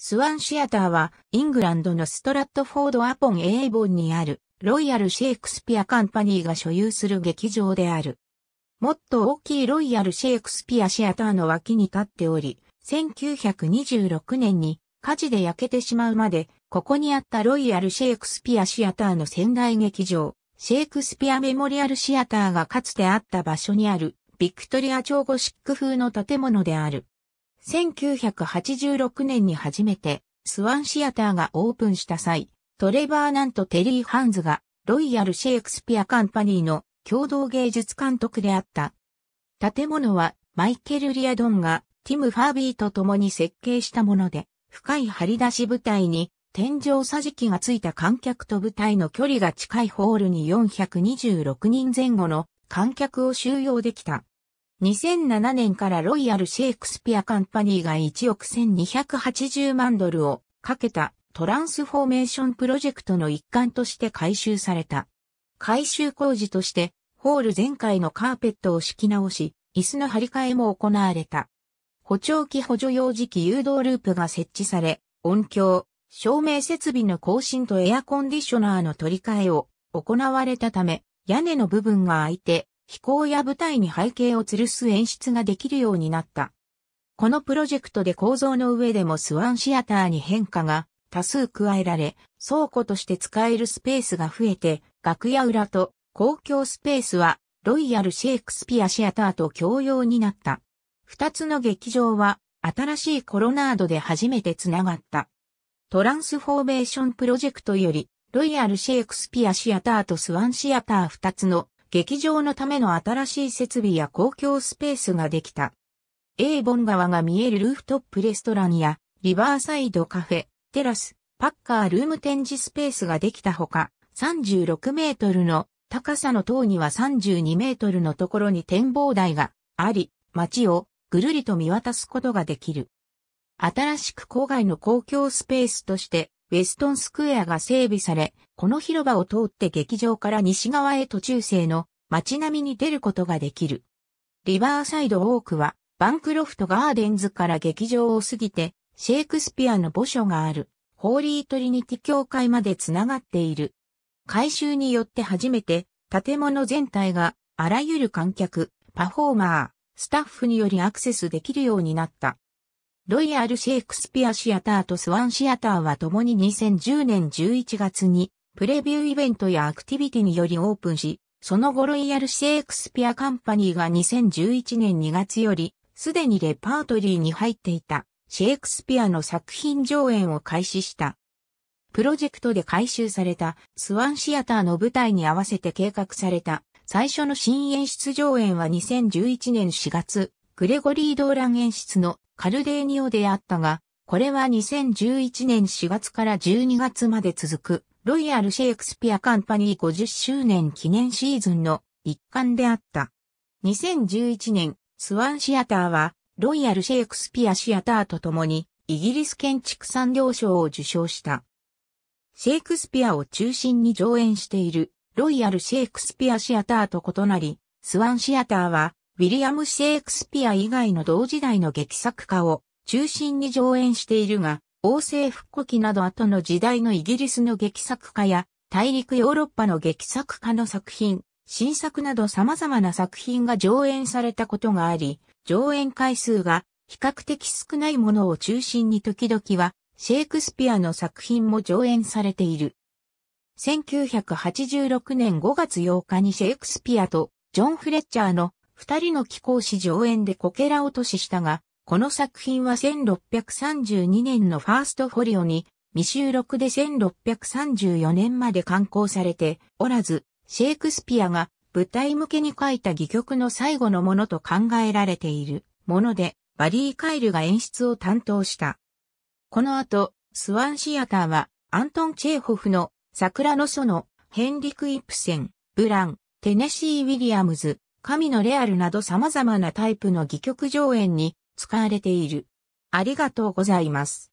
スワンシアターは、イングランドのストラットフォードアポンエイボンにある、ロイヤル・シェイクスピア・カンパニーが所有する劇場である。もっと大きいロイヤル・シェイクスピア・シアターの脇に立っており、1926年に火事で焼けてしまうまで、ここにあったロイヤル・シェイクスピア・シアターの仙台劇場、シェイクスピア・メモリアル・シアターがかつてあった場所にある、ビクトリアーゴシック風の建物である。1986年に初めてスワンシアターがオープンした際、トレバー・ナント・テリー・ハンズがロイヤル・シェイクスピア・カンパニーの共同芸術監督であった。建物はマイケル・リアドンがティム・ファービーと共に設計したもので、深い張り出し舞台に天井桟敷がついた観客と舞台の距離が近いホールに426人前後の観客を収容できた。2007年からロイヤル・シェイクスピア・カンパニーが1億1280万ドルをかけたトランスフォーメーションプロジェクトの一環として改修された。改修工事としてホール全開のカーペットを敷き直し、椅子の張り替えも行われた。補聴器補助用磁気誘導ループが設置され、音響、照明設備の更新とエアコンディショナーの取り替えを行われたため、屋根の部分が空いて、飛行や舞台に背景を吊るす演出ができるようになった。このプロジェクトで構造の上でもスワンシアターに変化が多数加えられ、倉庫として使えるスペースが増えて、楽屋裏と公共スペースはロイヤル・シェイクスピア・シアターと共用になった。二つの劇場は新しいコロナードで初めてつながった。トランスフォーメーションプロジェクトより、ロイヤル・シェイクスピア・シアターとスワンシアター二つの劇場のための新しい設備や公共スペースができた。エーボン川が見えるルーフトップレストランや、リバーサイドカフェ、テラス、パッカールーム展示スペースができたほか、36メートルの高さの塔には32メートルのところに展望台があり、街をぐるりと見渡すことができる。新しく郊外の公共スペースとしてウェストンスクエアが整備され、この広場を通って劇場から西側へ途中生の街並みに出ることができる。リバーサイドウォークは、バンクロフトガーデンズから劇場を過ぎて、シェイクスピアの墓所がある、ホーリートリニティ教会までつながっている。改修によって初めて、建物全体が、あらゆる観客、パフォーマー、スタッフによりアクセスできるようになった。ロイヤル・シェイクスピア・シアターとスワン・シアターは共に2010年11月にプレビューイベントやアクティビティによりオープンし、その後ロイヤル・シェイクスピア・カンパニーが2011年2月より、すでにレパートリーに入っていたシェイクスピアの作品上演を開始した。プロジェクトで回収されたスワンシアターの舞台に合わせて計画された最初の新演出上演は2011年4月グレゴリー・ドーラン演出のカルデーニオであったが、これは2011年4月から12月まで続く、ロイヤル・シェイクスピア・カンパニー50周年記念シーズンの一環であった。2011年、スワンシアターは、ロイヤル・シェイクスピア・シアターと共に、イギリス建築産業賞を受賞した。シェイクスピアを中心に上演している、ロイヤル・シェイクスピア・シアターと異なり、スワンシアターは、ウィリアム・シェイクスピア以外の同時代の劇作家を中心に上演しているが、王政復古期など後の時代のイギリスの劇作家や大陸ヨーロッパの劇作家の作品、新作など様々な作品が上演されたことがあり、上演回数が比較的少ないものを中心に時々はシェイクスピアの作品も上演されている。1986年5月8日にシェイクスピアとジョン・フレッチャーの二人の貴公子上演でこけら落とししたが、この作品は1632年のファーストフォリオに、未収録で1634年まで刊行されておらず、シェイクスピアが舞台向けに書いた戯曲の最後のものと考えられているもので、バリー・カイルが演出を担当した。この後、スワンシアターは、アントン・チェーホフの、桜の園、ヘンリク・イプセン、ブラン、テネシー・ウィリアムズ、神のレアルなど様々なタイプの戯曲上演に使われている。ありがとうございます。